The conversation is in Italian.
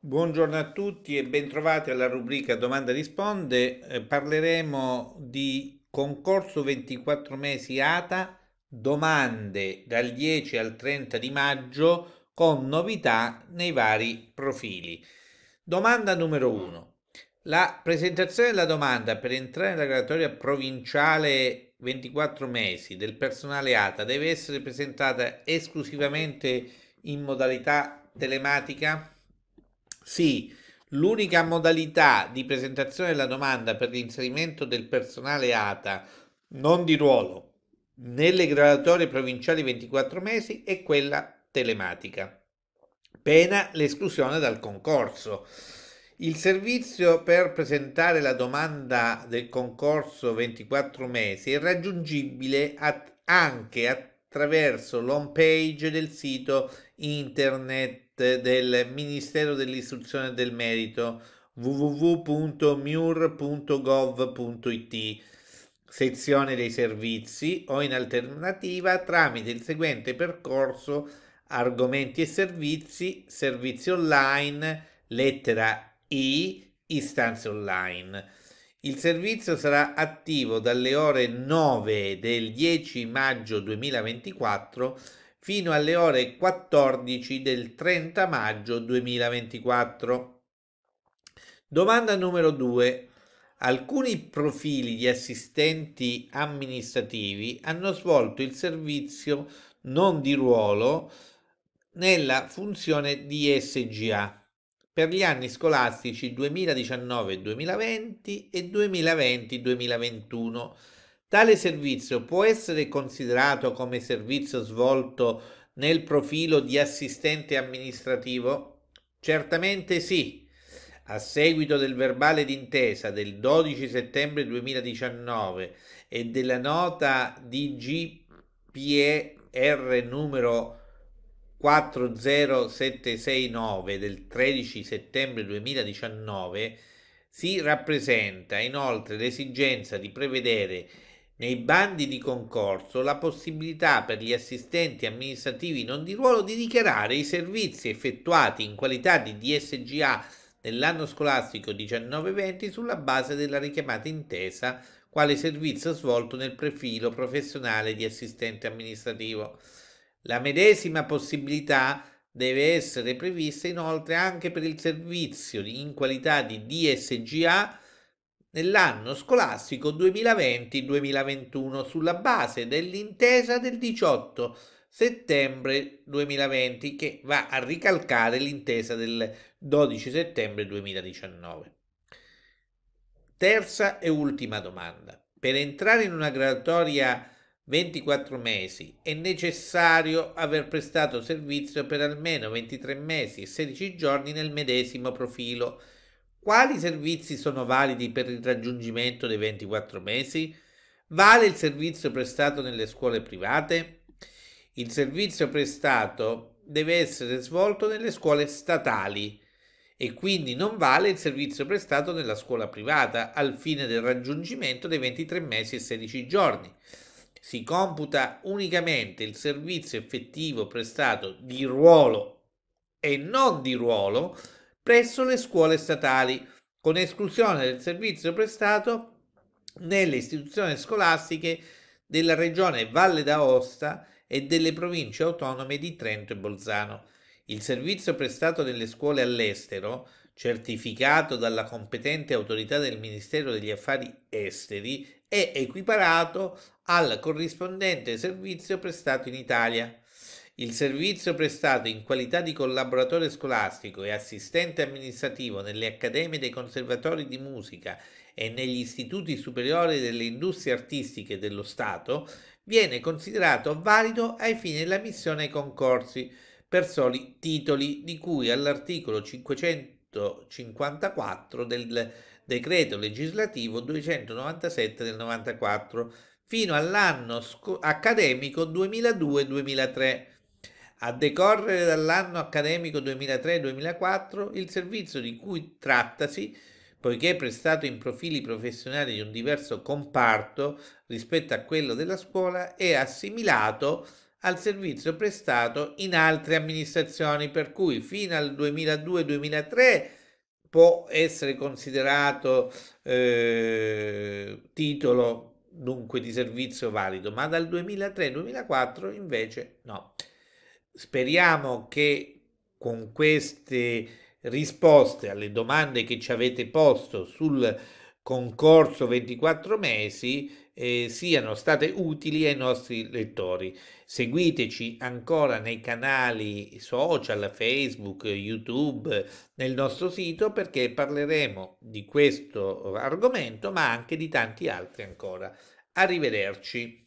Buongiorno a tutti e bentrovati alla rubrica Domanda Risponde. Eh, parleremo di concorso 24 mesi ATA, domande dal 10 al 30 di maggio con novità nei vari profili. Domanda numero 1. La presentazione della domanda per entrare nella graduatoria provinciale 24 mesi del personale ATA deve essere presentata esclusivamente in modalità telematica? Sì, l'unica modalità di presentazione della domanda per l'inserimento del personale ATA non di ruolo nelle graduatorie provinciali 24 mesi è quella telematica. Pena l'esclusione dal concorso. Il servizio per presentare la domanda del concorso 24 mesi è raggiungibile anche a attraverso l'home page del sito internet del Ministero dell'Istruzione e del Merito www.mur.gov.it sezione dei servizi o in alternativa tramite il seguente percorso argomenti e servizi, servizi online, lettera I, istanze online. Il servizio sarà attivo dalle ore 9 del 10 maggio 2024 fino alle ore 14 del 30 maggio 2024. Domanda numero 2. Alcuni profili di assistenti amministrativi hanno svolto il servizio non di ruolo nella funzione di SGA per gli anni scolastici 2019-2020 e 2020-2021. Tale servizio può essere considerato come servizio svolto nel profilo di assistente amministrativo? Certamente sì. A seguito del verbale d'intesa del 12 settembre 2019 e della nota di GPER numero 40769 del 13 settembre 2019 si rappresenta inoltre l'esigenza di prevedere nei bandi di concorso la possibilità per gli assistenti amministrativi non di ruolo di dichiarare i servizi effettuati in qualità di DSGA nell'anno scolastico 19-20 sulla base della richiamata intesa quale servizio svolto nel profilo professionale di assistente amministrativo. La medesima possibilità deve essere prevista inoltre anche per il servizio in qualità di DSGA nell'anno scolastico 2020-2021 sulla base dell'intesa del 18 settembre 2020 che va a ricalcare l'intesa del 12 settembre 2019. Terza e ultima domanda. Per entrare in una graduatoria 24 mesi, è necessario aver prestato servizio per almeno 23 mesi e 16 giorni nel medesimo profilo. Quali servizi sono validi per il raggiungimento dei 24 mesi? Vale il servizio prestato nelle scuole private? Il servizio prestato deve essere svolto nelle scuole statali e quindi non vale il servizio prestato nella scuola privata al fine del raggiungimento dei 23 mesi e 16 giorni si computa unicamente il servizio effettivo prestato di ruolo e non di ruolo presso le scuole statali, con esclusione del servizio prestato nelle istituzioni scolastiche della regione Valle d'Aosta e delle province autonome di Trento e Bolzano. Il servizio prestato nelle scuole all'estero certificato dalla competente autorità del Ministero degli Affari Esteri è equiparato al corrispondente servizio prestato in Italia. Il servizio prestato in qualità di collaboratore scolastico e assistente amministrativo nelle accademie dei conservatori di musica e negli istituti superiori delle industrie artistiche dello Stato viene considerato valido ai fini della missione ai concorsi per soli titoli di cui all'articolo 500 54 del decreto legislativo 297 del 94 fino all'anno accademico 2002-2003. A decorrere dall'anno accademico 2003-2004 il servizio di cui trattasi poiché prestato in profili professionali di un diverso comparto rispetto a quello della scuola, è assimilato al servizio prestato in altre amministrazioni, per cui fino al 2002-2003 può essere considerato eh, titolo dunque di servizio valido, ma dal 2003-2004 invece no. Speriamo che con queste risposte alle domande che ci avete posto sul concorso 24 mesi eh, siano state utili ai nostri lettori. Seguiteci ancora nei canali social, Facebook, YouTube, nel nostro sito perché parleremo di questo argomento ma anche di tanti altri ancora. Arrivederci.